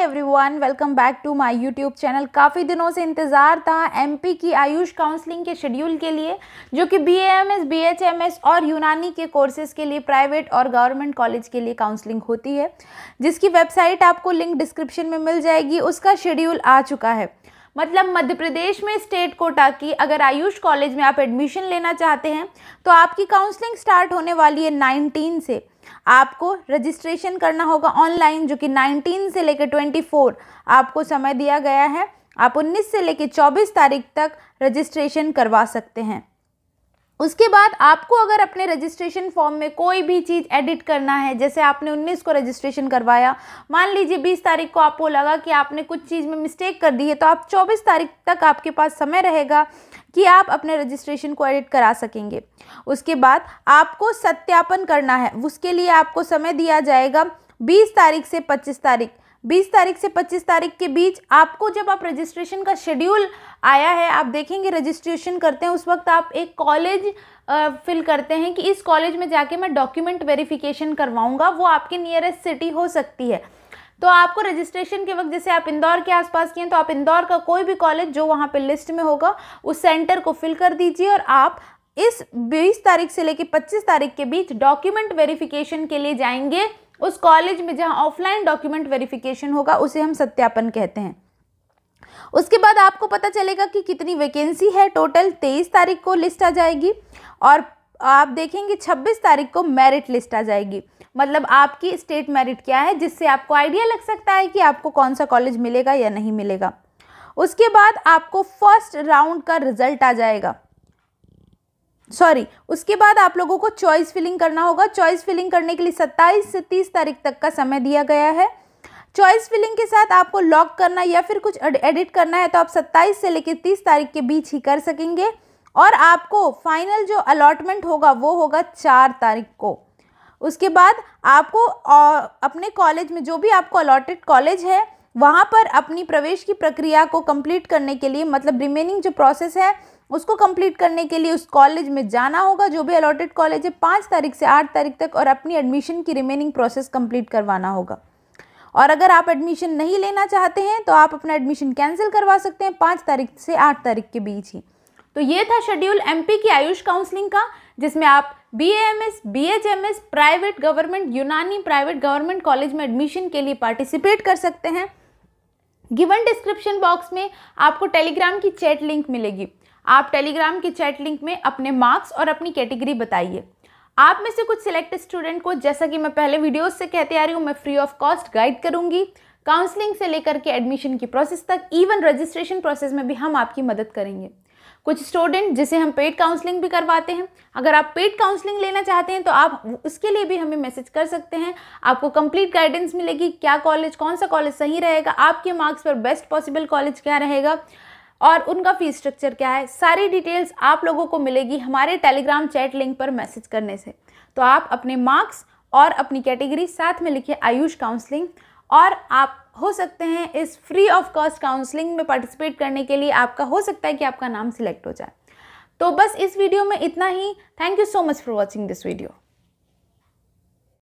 every everyone welcome back to my YouTube channel काफ़ी दिनों से इंतज़ार था एमपी की आयुष काउंसलिंग के शेड्यूल के लिए जो कि बीएएमएस बीएचएमएस और यूनानी के कोर्सेज़ के लिए प्राइवेट और गवर्नमेंट कॉलेज के लिए काउंसलिंग होती है जिसकी वेबसाइट आपको लिंक डिस्क्रिप्शन में मिल जाएगी उसका शेड्यूल आ चुका है मतलब मध्य प्रदेश में स्टेट कोटा की अगर आयुष कॉलेज में आप एडमिशन लेना चाहते हैं तो आपकी काउंसलिंग स्टार्ट होने वाली है नाइनटीन से आपको रजिस्ट्रेशन करना होगा ऑनलाइन जो कि 19 से लेकर 24 आपको समय दिया गया है आप 19 से लेकर 24 तारीख तक रजिस्ट्रेशन करवा सकते हैं उसके बाद आपको अगर अपने रजिस्ट्रेशन फॉर्म में कोई भी चीज़ एडिट करना है जैसे आपने 19 को रजिस्ट्रेशन करवाया मान लीजिए 20 तारीख को आपको लगा कि आपने कुछ चीज़ में मिस्टेक कर दी है तो आप 24 तारीख तक आपके पास समय रहेगा कि आप अपने रजिस्ट्रेशन को एडिट करा सकेंगे उसके बाद आपको सत्यापन करना है उसके लिए आपको समय दिया जाएगा बीस तारीख से पच्चीस तारीख 20 तारीख से 25 तारीख के बीच आपको जब आप रजिस्ट्रेशन का शेड्यूल आया है आप देखेंगे रजिस्ट्रेशन करते हैं उस वक्त आप एक कॉलेज फिल करते हैं कि इस कॉलेज में जाके मैं डॉक्यूमेंट वेरिफिकेशन करवाऊँगा वो आपके नियरेस्ट सिटी हो सकती है तो आपको रजिस्ट्रेशन के वक्त जैसे आप इंदौर के आसपास किए हैं तो आप इंदौर का कोई भी कॉलेज जो वहाँ पे लिस्ट में होगा उस सेंटर को फिल कर दीजिए और आप इस 20 तारीख से लेकर 25 तारीख के बीच डॉक्यूमेंट वेरिफिकेशन के लिए जाएंगे उस कॉलेज में जहां ऑफलाइन डॉक्यूमेंट वेरिफिकेशन होगा उसे हम सत्यापन कहते हैं उसके बाद आपको पता चलेगा कि कितनी वैकेंसी है टोटल 23 तारीख को लिस्ट आ जाएगी और आप देखेंगे 26 तारीख को मेरिट लिस्ट आ जाएगी मतलब आपकी स्टेट मेरिट क्या है जिससे आपको आइडिया लग सकता है कि आपको कौन सा कॉलेज मिलेगा या नहीं मिलेगा उसके बाद आपको फर्स्ट राउंड का रिजल्ट आ जाएगा सॉरी उसके बाद आप लोगों को चॉइस फिलिंग करना होगा चॉइस फिलिंग करने के लिए 27 से 30 तारीख तक का समय दिया गया है चॉइस फिलिंग के साथ आपको लॉक करना या फिर कुछ एडिट करना है तो आप 27 से लेकर 30 तारीख के बीच ही कर सकेंगे और आपको फाइनल जो अलॉटमेंट होगा वो होगा चार तारीख को उसके बाद आपको अपने कॉलेज में जो भी आपको अलॉटेड कॉलेज है वहाँ पर अपनी प्रवेश की प्रक्रिया को कंप्लीट करने के लिए मतलब रिमेनिंग जो प्रोसेस है उसको कंप्लीट करने के लिए उस कॉलेज में जाना होगा जो भी अलॉटेड कॉलेज है पाँच तारीख से आठ तारीख तक और अपनी एडमिशन की रिमेनिंग प्रोसेस कंप्लीट करवाना होगा और अगर आप एडमिशन नहीं लेना चाहते हैं तो आप अपना एडमिशन कैंसिल करवा सकते हैं पाँच तारीख से आठ तारीख के बीच ही तो ये था शेड्यूल एम की आयुष काउंसलिंग का जिसमें आप B M S B H M S private government Unani private government college में एडमिशन के लिए पार्टिसिपेट कर सकते हैं गिवन डिस्क्रिप्शन बॉक्स में आपको टेलीग्राम की चैट लिंक मिलेगी आप टेलीग्राम की चैट लिंक में अपने मार्क्स और अपनी कैटेगरी बताइए आप में से कुछ सिलेक्ट स्टूडेंट को जैसा कि मैं पहले वीडियोस से कहते आ रही हूँ मैं फ्री ऑफ कॉस्ट गाइड करूँगी काउंसलिंग से लेकर के एडमिशन की प्रोसेस तक इवन रजिस्ट्रेशन प्रोसेस में भी हम आपकी मदद करेंगे कुछ स्टूडेंट जिसे हम पेड काउंसलिंग भी करवाते हैं अगर आप पेड काउंसलिंग लेना चाहते हैं तो आप उसके लिए भी हमें मैसेज कर सकते हैं आपको कंप्लीट गाइडेंस मिलेगी क्या कॉलेज कौन सा कॉलेज सही रहेगा आपके मार्क्स पर बेस्ट पॉसिबल कॉलेज क्या रहेगा और उनका फीस स्ट्रक्चर क्या है सारी डिटेल्स आप लोगों को मिलेगी हमारे टेलीग्राम चैट लिंक पर मैसेज करने से तो आप अपने मार्क्स और अपनी कैटेगरी साथ में लिखिए आयुष काउंसलिंग और आप हो सकते हैं इस फ्री ऑफ कॉस्ट काउंसलिंग में पार्टिसिपेट करने के लिए आपका हो सकता है कि आपका नाम सिलेक्ट हो जाए तो बस इस वीडियो में इतना ही thank you so much for watching this video